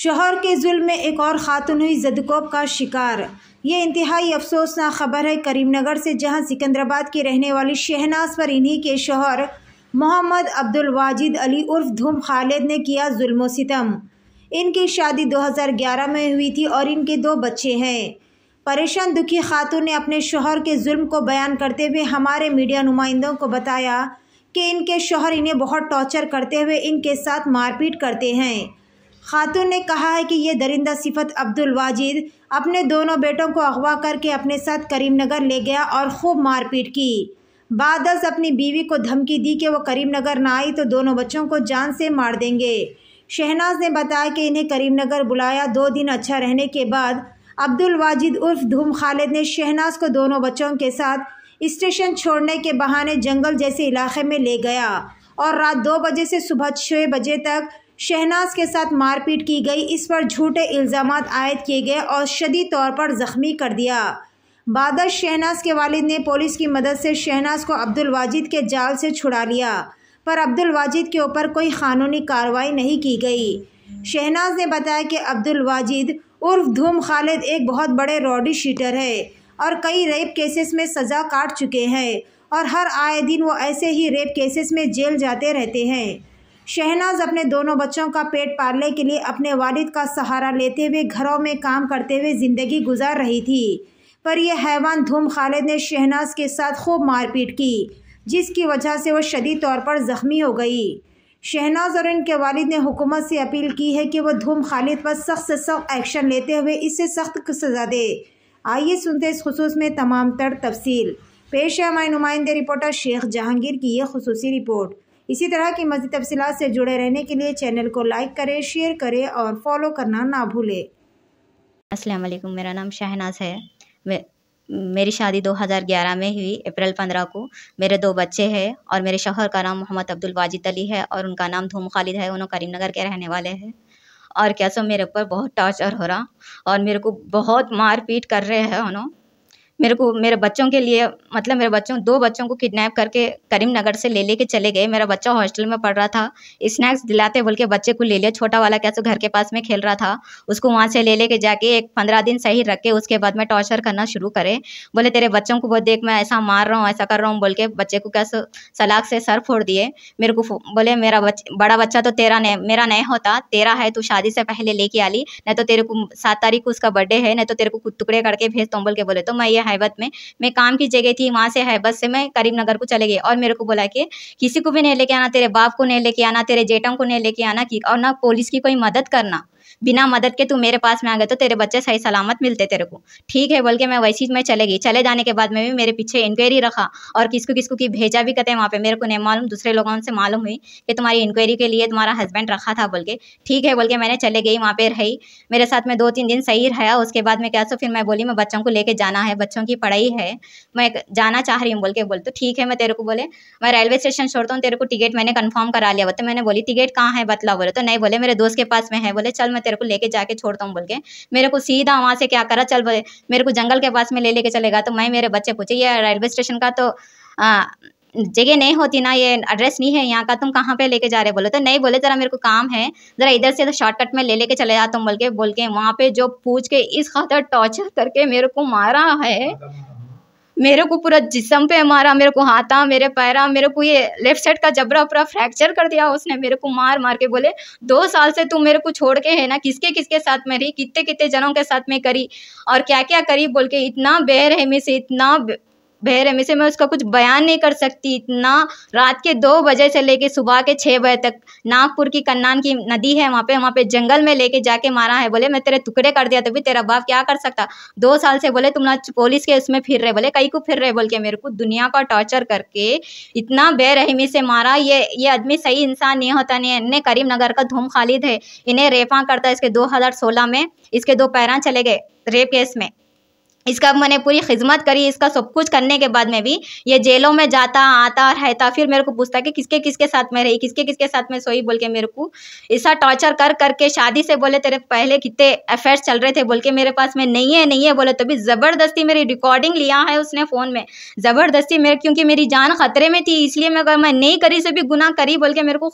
शोहर के जुल्म में एक और खातून हुई जदकोब का शिकार ये इंतहाई अफसोसनाक खबर है करीमनगर से जहां सिकंदराबाद की रहने वाली शहनाज पर इन्हीं के शोहर मोहम्मद अब्दुल वाजिद अली उर्फ धूम खालिद ने किया जुल्म सितम इनकी शादी 2011 में हुई थी और इनके दो बच्चे हैं परेशान दुखी खातून ने अपने शोहर के जुल्म को बयान करते हुए हमारे मीडिया नुमाइंदों को बताया कि इनके शोहर इन्हें बहुत टॉर्चर करते हुए इनके साथ मारपीट करते हैं खातून ने कहा है कि यह दरिंदा सिफत अब्दुल वाजिद अपने दोनों बेटों को अगवा करके अपने साथ करीमनगर ले गया और खूब मारपीट की बादस अपनी बीवी को धमकी दी कि वो करीमनगर ना आई तो दोनों बच्चों को जान से मार देंगे शहनाज ने बताया कि इन्हें करीमनगर बुलाया दो दिन अच्छा रहने के बाद अब्दुल वाजिद उर्फ धूम खालिद ने शहनाज को दोनों बच्चों के साथ स्टेशन छोड़ने के बहाने जंगल जैसे इलाके में ले गया और रात दो बजे से सुबह छः बजे तक शहनाज के साथ मारपीट की गई इस पर झूठे इल्ज़ाम आयद किए गए और शदी तौर पर ज़ख्मी कर दिया बादल शहनाज के वालिद ने पुलिस की मदद से शहनाज को अब्दुल वाजिद के जाल से छुड़ा लिया पर अब्दुल वाजिद के ऊपर कोई कानूनी कार्रवाई नहीं की गई शहनाज ने बताया कि अब्दुल वाजिद उर्फ धूम खालिद एक बहुत बड़े रॉडी शीटर है और कई रेप केसेस में सज़ा काट चुके हैं और हर आए दिन वो ऐसे ही रेप केसेस में जेल जाते रहते हैं शहनाज अपने दोनों बच्चों का पेट पालने के लिए अपने वालिद का सहारा लेते हुए घरों में काम करते हुए ज़िंदगी गुजार रही थी पर यह हैवान धूम खालिद ने शहनाज के साथ खूब मारपीट की जिसकी वजह से वह शदीद तौर पर ज़ख्मी हो गई शहनाज और इनके वालिद ने हुकूमत से अपील की है कि वह धूम खालिद पर सख्त से सख्त एक्शन लेते हुए इससे सख्त सज़ा दे आइए सुनते इस खसूस में तमाम तर तफसील पेश है हमारे नुमाइंदे रिपोर्टर शेख जहांगीर की यह खसूसी रिपोर्ट इसी तरह की मजीद तफसीत से जुड़े रहने के लिए चैनल को लाइक करें शेयर करें और फॉलो करना ना भूलें असलम मेरा नाम शाहनाज है मेरी शादी 2011 में हुई अप्रैल 15 को मेरे दो बच्चे हैं और मेरे शोहर का नाम मोहम्मद अब्दुल वाजिद अली है और उनका नाम धूम खालिद है उन्होंने करीमनगर के रहने वाले हैं और कैसा मेरे ऊपर बहुत टॉर्चर हो रहा और मेरे को बहुत मारपीट कर रहे हैं उन्होंने मेरे को मेरे बच्चों के लिए मतलब मेरे बच्चों दो बच्चों को किडनैप करके करीमनगर से ले लेके चले गए मेरा बच्चा हॉस्टल में पढ़ रहा था स्नैक्स दिलाते बोल के बच्चे को ले लिया छोटा वाला कैसे घर के पास में खेल रहा था उसको वहाँ से ले लेके जाके एक पंद्रह दिन सही रख के उसके बाद में टॉर्चर करना शुरू करे बोले तेरे बच्चों को वो देख मैं ऐसा मार रहा हूँ ऐसा कर रहा हूँ बोल के बच्चे को कैसे सलाख से सर फोड़ दिए मेरे को बोले मेरा बच, बड़ा बच्चा तो तेरा नहीं मेरा नहीं होता तेरा है तू शादी से पहले लेके आ ली नहीं तो तेरे को सात तारीख को उसका बर्थडे है नहीं तो तेरे को टुकड़े करके भेज हूँ बोल के बोले तो मैं ये हैबत में मैं काम की जगह थी वहाँ से हैबत से मैं करीम नगर को चले गई और मेरे को बोला कि किसी को भी नहीं लेके आना तेरे बाप को नहीं लेके आना तेरे जेठों को नहीं लेके आना कि और ना पुलिस की कोई मदद करना बिना मदद के तू मेरे पास में आ गए तो तेरे बच्चे सही सलामत मिलते तेरे को ठीक है बोल के मैं वैसी में चले गई चले जाने के बाद में भी मेरे पीछे इंक्वायरी रखा और किसको किसको की भेजा भी कहते हैं वहाँ पर मेरे को नहीं मालूम दूसरे लोगों से मालूम हुई कि तुम्हारी इंक्वायरी के लिए तुम्हारा हस्बैंड रखा था बोल के ठीक है बोल के मैंने चले गई वहाँ पे रही मेरे साथ में दो तीन दिन सही रहा उसके बाद में क्या सो तो फिर मैं बोली मैं बच्चों को लेके जाना है बच्चों की पढ़ाई है मैं जाना चाह रही हूँ बोल के बोल तो ठीक है मैं तेरे को बोले मैं रेलवे स्टेशन छोड़ता हूँ तेरे को टिकट मैंने कन्फर्म करा लिया बोलते तो मैंने बोली टिकट कहाँ है बतला बोले तो नहीं बोले मेरे दोस्त के पास में है बोले चल चल मैं तेरे को लेके जाके छोड़ता हूँ बोल के मेरे को सीधा वहाँ से क्या करा चल मेरे को जंगल के पास में ले लेके चलेगा तो मैं मेरे बच्चे पूछे ये रेलवे स्टेशन का तो जगह नहीं होती ना ये एड्रेस नहीं है यहाँ का तुम कहाँ पे लेके जा रहे बोले तो नहीं बोले ज़रा मेरे को काम है ज़रा इधर से तो शॉर्टकट में ले लेके चले जाता हूँ बोल के बोल के वहाँ पे जो पूछ के इस खातर टॉर्चर करके मेरे को मारा है मेरे को पूरा जिसम पे मारा मेरे को हाथा मेरे पैरा मेरे को ये लेफ्ट साइड का जबरा पूरा फ्रैक्चर कर दिया उसने मेरे को मार मार के बोले दो साल से तू मेरे को छोड़ के है ना किसके किसके साथ में रही कितने कितने जनों के साथ में करी और क्या क्या करी बोल के इतना बेरहमी से इतना बह से मैं उसका कुछ बयान नहीं कर सकती इतना रात के दो बजे से लेके सुबह के छः बजे तक नागपुर की कन्नान की नदी है वहाँ पे वहाँ पे जंगल में लेके जाके मारा है बोले मैं तेरे टुकड़े कर दिया तभी तेरा बाप क्या कर सकता दो साल से बोले तुम ना पुलिस के उसमें फिर रहे बोले कहीं को फिर रहे बोल के मेरे को दुनिया का टॉर्चर करके इतना बेरहमी से मारा ये ये आदमी सही इंसान नहीं होता नहीं इन्हें करीमनगर का धूम खालिद है इन्हें रेपा करता है इसके दो में इसके दो पैरा चले गए रेप केस में इसका मैंने पूरी खिदमत करी इसका सब कुछ करने के बाद में भी ये जेलों में जाता आता रहता फिर मेरे को पूछता कि किसके किसके साथ में रही किसके किसके साथ में सोई बोल के मेरे को ऐसा टॉर्चर कर करके शादी से बोले तेरे पहले कितने अफेयर्स चल रहे थे बोल के मेरे पास में नहीं है नहीं है बोले तभी तो ज़बरदस्ती मेरी रिकॉर्डिंग लिया है उसने फ़ोन में ज़बरदस्ती मेरे क्योंकि मेरी जान खतरे में थी इसलिए मैं अगर मैं नहीं करी से भी गुनाह करी बोल के मेरे को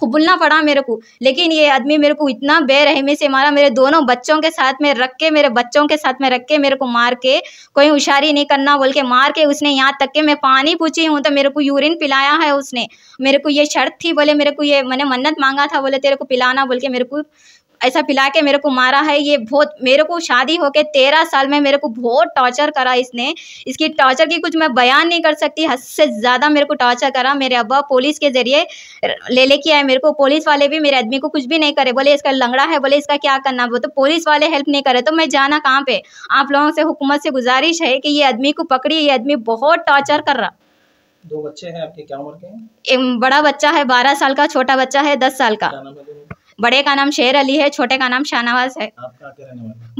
खुबुलना पड़ा मेरे को लेकिन ये आदमी मेरे को इतना बेरहमी से मारा मेरे दोनों बच्चों के साथ में रख के मेरे बच्चों के साथ में रख के मेरे को मार मार के कोई होशारी नहीं करना बोल के मार के उसने यहाँ तक के मैं पानी पूछी हूँ तो मेरे को यूरिन पिलाया है उसने मेरे को ये शर्त थी बोले मेरे को ये मैंने मन्नत मांगा था बोले तेरे को पिलाना बोल के मेरे को ऐसा पिला के मेरे को मारा है ये बहुत मेरे को शादी होके तेरह साल में मेरे को बहुत टॉर्चर करा इसने इसकी टॉर्चर की कुछ मैं बयान नहीं कर सकती हद से ज़्यादा मेरे को टॉर्चर करा मेरे अब्बा पुलिस के जरिए ले लेके आए मेरे को पुलिस वाले भी मेरे आदमी को कुछ भी नहीं करे बोले इसका लंगड़ा है बोले इसका क्या करना वो तो पुलिस वाले हेल्प नहीं करे तो मैं जाना कहाँ पे आप लोगों से हुकूमत से गुजारिश है कि ये आदमी को पकड़िए ये आदमी बहुत टॉर्चर कर रहा दो बच्चे हैं आपके क्या उम्र के बड़ा बच्चा है बारह साल का छोटा बच्चा है दस साल का बड़े का नाम शेर अली है छोटे का नाम शाहनवाज है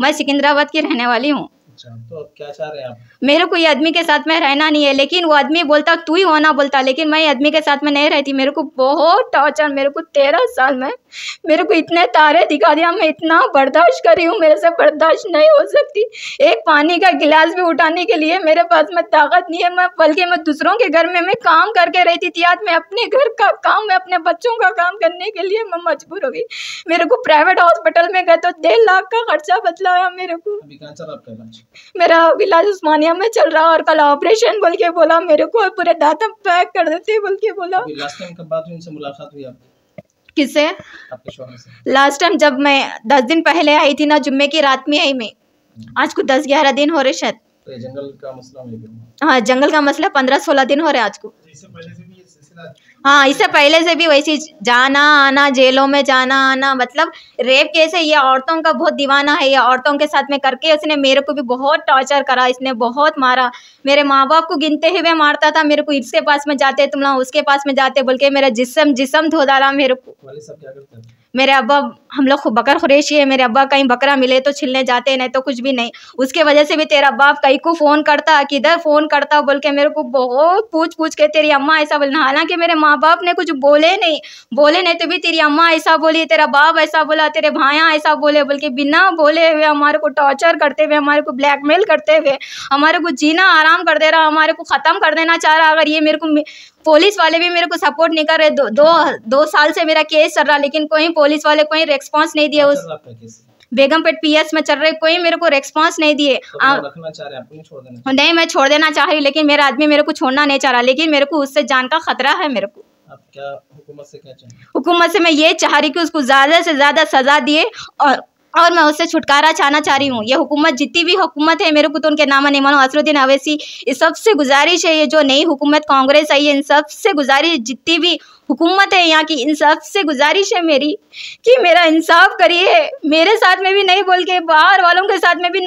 मैं सिकंदराबाद की रहने वाली हूँ अच्छा, तो मेरे को ये आदमी के साथ में रहना नहीं है लेकिन वो आदमी बोलता तू ही होना बोलता लेकिन मैं आदमी के साथ में नहीं रहती मेरे को बहुत टॉर्चर मेरे को तेरह साल में मेरे को इतने तारे दिखा दिया मैं इतना बर्दाश्त कर रही हूँ मेरे से बर्दाश्त नहीं हो सकती एक पानी का गिलास भी उठाने के लिए मेरे पास में ताकत नहीं है मैं बल्कि मैं दूसरों के घर में मैं काम करके रहती थी आज मैं अपने घर का काम मैं अपने बच्चों का काम करने के लिए मैं मजबूर हो गई मेरे को प्राइवेट हॉस्पिटल में गए तो डेढ़ लाख का खर्चा बतलाया मेरे को आपका इलाज मेरा इलाज उस्मानिया में चल रहा और कल ऑपरेशन बोल के बोला मेरे को पूरे दांत पैक कर देते बोल के बोला मुलाकात हुई आपकी किससे लास्ट टाइम जब मैं दस दिन पहले आई थी ना जुम्मे की रात में आई मैं हम्म। आज को दस ग्यारह दिन हो रहे शायद तो जंगल का मसला हाँ जंगल का मसला पंद्रह सोलह दिन हो रहे आज को हाँ इससे पहले से भी वैसी जाना आना जेलों में जाना आना मतलब रेप केस है ये औरतों का बहुत दीवाना है ये औरतों के साथ में करके उसने मेरे को भी बहुत टॉर्चर करा इसने बहुत मारा मेरे माँ बाप को गिनते हुए मारता था मेरे को इसके पास में जाते तुम लोग उसके पास में जाते बोल के मेरा जिसम जिसम धो डाला मेरे को मेरे अब्बा हम लोग बकर खुरेशी है मेरे अब्बा कहीं बकरा मिले तो छिलने जाते नहीं तो कुछ भी नहीं उसके वजह से भी तेरा अब्बा कहीं को फ़ोन करता किधर फ़ोन करता बोल के मेरे को बहुत पूछ पूछ के तेरी अम्मा ऐसा बोलना हालांकि मेरे माँ बाप ने कुछ बोले नहीं बोले नहीं तो भी तेरी अम्मा ऐसा बोली तेरा बाप ऐसा बोला तेरे भाया ऐसा बोले बोल के बिना बोले हुए हमारे को टॉर्चर करते हुए हमारे को ब्लैकमेल करते हुए हमारे को जीना आराम कर दे रहा हमारे को ख़त्म कर देना चाह रहा अगर ये मेरे को पुलिस वाले भी मेरे को सपोर्ट नहीं कर रहे दो दो, दो साल से मेरा केस चल रहा लेकिन कोई पुलिस वाले कोई रेस्पॉन्स नहीं दिया उस बेगमपेट पीएस में चल रहे कोई मेरे को रेस्पॉन्स नहीं दिए तो नहीं मैं छोड़ देना चाह रही लेकिन मेरा आदमी मेरे को छोड़ना नहीं चाह रहा लेकिन मेरे को उससे जान का खतरा है मेरे को हुकूमत से मैं ये चाह रही कि उसको ज़्यादा से ज़्यादा सज़ा दिए और और मैं उससे छुटकारा चाहना चाह रही हूँ ये हुकूमत जितनी भी हुकूमत है मेरे को तो उनके नामा नहीं मानो असरुद्दीन अवैसी इस सब से गुजारिश है ये जो नई हुकूमत कांग्रेस आई है इन सब से गुजारिश जितनी भी हुकूमत है यहाँ की इन सब से गुजारिश है मेरी कि मेरा इंसाफ करिए मेरे साथ में भी नहीं बोल के बाहर वालों के साथ में भी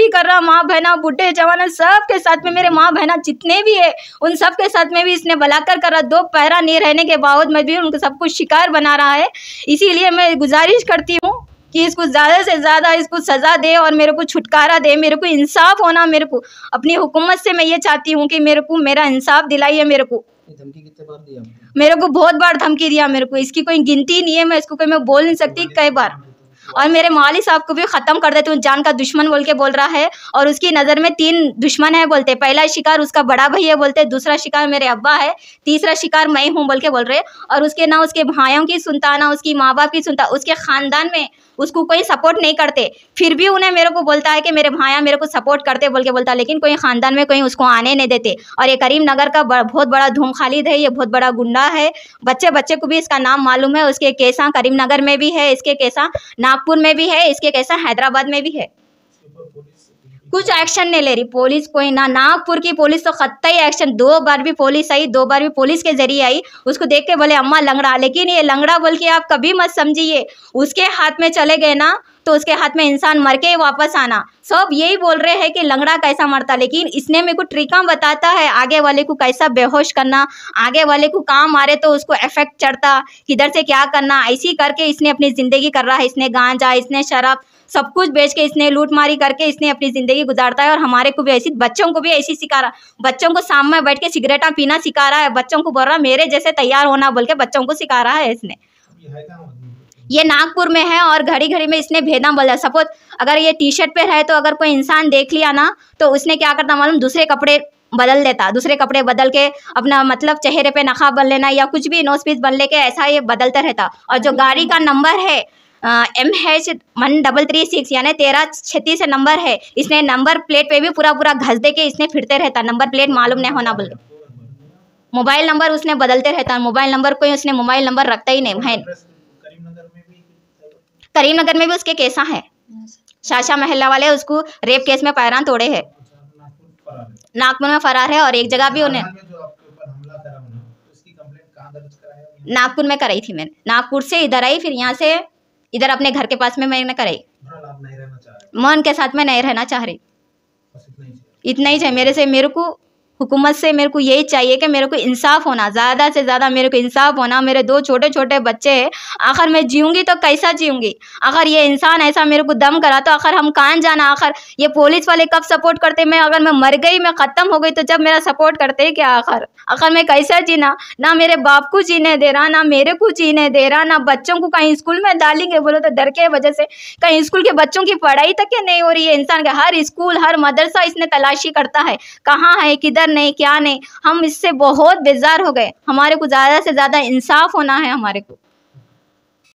ही कर रहा माँ बहना बूढ़े जवाना सब के साथ में मेरे माँ बहना जितने भी है उन सब के साथ में भी इसने बलाकर कर रहा दो पैरा नहीं रहने के बावजूद मैं भी उनको सबको शिकार बना रहा है इसीलिए मैं गुजारिश करती हूँ कि इसको ज़्यादा से ज़्यादा इसको सज़ा दे और मेरे को छुटकारा दे मेरे को इंसाफ होना मेरे को अपनी हुकूमत से मैं ये चाहती हूँ कि मेरे को मेरा इंसाफ दिलाइए मेरे को मेरे को बहुत बार धमकी दिया मेरे को इसकी कोई गिनती नहीं है मैं इसको कोई मैं बोल नहीं सकती कई बार तो और मेरे माली साहब को भी ख़त्म कर देते हैं जान का दुश्मन बोल के बोल रहा है और उसकी नज़र में तीन दुश्मन है बोलते पहला शिकार उसका बड़ा भैया बोलते दूसरा शिकार मेरे अब्बा है तीसरा शिकार मैं हूँ बोल के बोल रहे और उसके ना उसके भाइयों की सुनता ना उसकी माँ बाप की सुनता उसके ख़ानदान में उसको कोई सपोर्ट नहीं करते फिर भी उन्हें मेरे को बोलता है कि मेरे भाया मेरे को सपोर्ट करते बोल के बोलता है लेकिन कोई ख़ानदान में कहीं उसको आने नहीं देते और ये करीम नगर का बहुत बड़ा धूम खालिद है ये बहुत बड़ा गुंडा है बच्चे बच्चे को भी इसका नाम मालूम है उसके कैसा करीम नगर में भी है इसके कैसा नागपुर में भी है इसके कैसा हैदराबाद में भी है कुछ एक्शन नहीं ले रही पुलिस कोई ना नागपुर की पुलिस तो खत्ता ही एक्शन दो बार भी पुलिस आई दो बार भी पुलिस के जरिए आई उसको देख के बोले अम्मा लंगड़ा लेकिन ये लंगड़ा बोल के आप कभी मत समझिए उसके हाथ में चले गए ना तो उसके हाथ में इंसान मर के वापस आना सब यही बोल रहे हैं कि लंगड़ा कैसा मरता लेकिन इसने मेरे को ट्रिका बताता है आगे वाले को कैसा बेहोश करना आगे वाले को काम मारे तो उसको इफेक्ट चढ़ता किधर से क्या करना ऐसी करके इसने अपनी ज़िंदगी कर रहा है इसने गांजा इसने शराब सब कुछ बेच के इसने लूट मारी करके इसने अपनी ज़िंदगी गुजारता है और हमारे को भी ऐसी बच्चों को भी ऐसी सिखा रहा बच्चों को सामने बैठ के सिगरेटा पीना सिखा रहा है बच्चों को बोल रहा मेरे जैसे तैयार होना बोल के बच्चों को सिखा रहा है इसने ये नागपुर में है और घड़ी घड़ी में इसने भेदा बोला सपोज अगर ये टी शर्ट पर है तो अगर कोई इंसान देख लिया ना तो उसने क्या करता मालूम दूसरे कपड़े बदल देता दूसरे कपड़े बदल के अपना मतलब चेहरे पे नखा बन लेना या कुछ भी नोज पीस बन ले के ऐसा ये बदलता रहता और जो गाड़ी का नंबर है M H one double three six यानी तेरह छत्तीस नंबर है इसने नंबर प्लेट पे भी पूरा पूरा घस दे के इसने फिरते रहता नंबर प्लेट मालूम नहीं होना बोल मोबाइल नंबर उसने बदलते रहता मोबाइल नंबर कोई उसने मोबाइल नंबर रखता ही नहीं बहन करीमनगर में भी उसके केसा है शाशा महल्ला वाले उसको रेप केस में पैरान तोड़े है नागपुर में फरार है और एक जगह भी उन्हें नागपुर में कराई थी मैंने नागपुर से इधर आई फिर यहाँ से इधर अपने घर के पास में मैंने कराई मन के साथ में नहीं रहना चाह रही इतना ही चाहिए मेरे से मेरे को हुकूमत से मेरे को यही चाहिए कि मेरे को इंसाफ होना ज़्यादा से ज़्यादा मेरे को इंसाफ होना मेरे दो छोटे छोटे बच्चे हैं आखिर मैं जीऊँगी तो कैसा जीऊँगी अगर ये इंसान ऐसा मेरे को दम करा तो आखिर हम कहाँ जाना आखिर ये पुलिस वाले कब सपोर्ट करते मैं अगर मैं मर गई मैं ख़त्म हो गई तो जब मेरा सपोर्ट करते क्या आखिर आखिर मैं कैसा जीना ना मेरे बाप को जीने दे रहा ना मेरे को जीने दे रहा ना बच्चों को कहीं स्कूल में डालेंगे बोलो तो डर के वजह से कहीं स्कूल के बच्चों की पढ़ाई तक नहीं हो रही है इंसान का हर स्कूल हर मदरसा इसने तलाशी करता है कहाँ है किधर कर नहीं क्या नहीं हम इससे बहुत बेजार हो गए हमारे को ज़्यादा से ज़्यादा इंसाफ होना है हमारे को